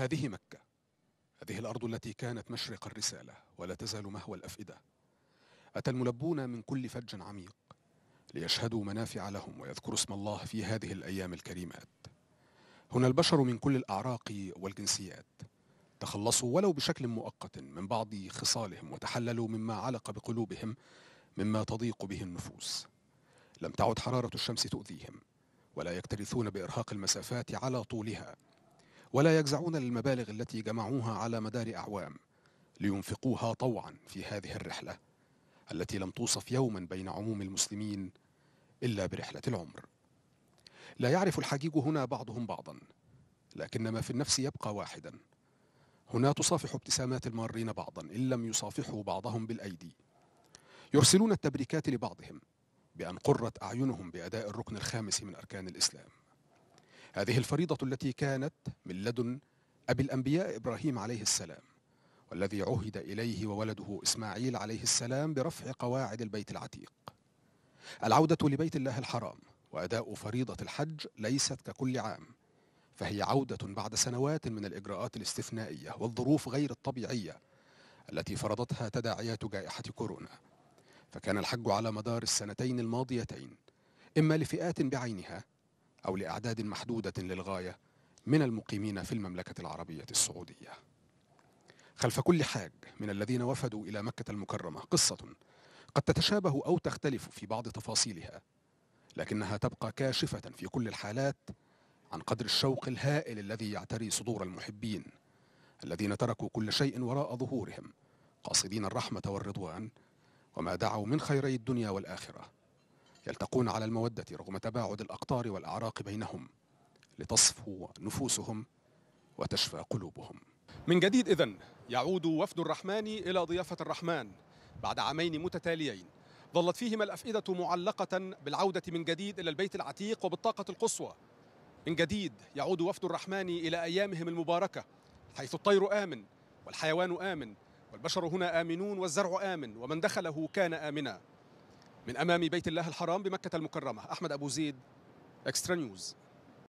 هذه مكة هذه الأرض التي كانت مشرق الرسالة ولا تزال مهوى الأفئدة أتى الملبون من كل فج عميق ليشهدوا منافع لهم ويذكروا اسم الله في هذه الأيام الكريمات هنا البشر من كل الأعراق والجنسيات تخلصوا ولو بشكل مؤقت من بعض خصالهم وتحللوا مما علق بقلوبهم مما تضيق به النفوس لم تعد حرارة الشمس تؤذيهم ولا يكترثون بإرهاق المسافات على طولها ولا يجزعون للمبالغ التي جمعوها على مدار اعوام لينفقوها طوعا في هذه الرحله التي لم توصف يوما بين عموم المسلمين الا برحله العمر لا يعرف الحجيج هنا بعضهم بعضا لكن ما في النفس يبقى واحدا هنا تصافح ابتسامات المارين بعضا ان لم يصافحوا بعضهم بالايدي يرسلون التبريكات لبعضهم بان قرت اعينهم باداء الركن الخامس من اركان الاسلام هذه الفريضة التي كانت من لدن أبي الأنبياء إبراهيم عليه السلام والذي عهد إليه وولده إسماعيل عليه السلام برفع قواعد البيت العتيق العودة لبيت الله الحرام وأداء فريضة الحج ليست ككل عام فهي عودة بعد سنوات من الإجراءات الاستثنائية والظروف غير الطبيعية التي فرضتها تداعيات جائحة كورونا فكان الحج على مدار السنتين الماضيتين إما لفئات بعينها أو لأعداد محدودة للغاية من المقيمين في المملكة العربية السعودية خلف كل حاج من الذين وفدوا إلى مكة المكرمة قصة قد تتشابه أو تختلف في بعض تفاصيلها لكنها تبقى كاشفة في كل الحالات عن قدر الشوق الهائل الذي يعتري صدور المحبين الذين تركوا كل شيء وراء ظهورهم قاصدين الرحمة والرضوان وما دعوا من خيري الدنيا والآخرة يلتقون على المودة رغم تباعد الأقطار والأعراق بينهم لتصفو نفوسهم وتشفى قلوبهم من جديد إذن يعود وفد الرحمن إلى ضيافة الرحمن بعد عامين متتاليين ظلت فيهما الأفئدة معلقة بالعودة من جديد إلى البيت العتيق وبالطاقة القصوى من جديد يعود وفد الرحمن إلى أيامهم المباركة حيث الطير آمن والحيوان آمن والبشر هنا آمنون والزرع آمن ومن دخله كان آمنا من امام بيت الله الحرام بمكه المكرمه احمد ابو زيد اكسترا نيوز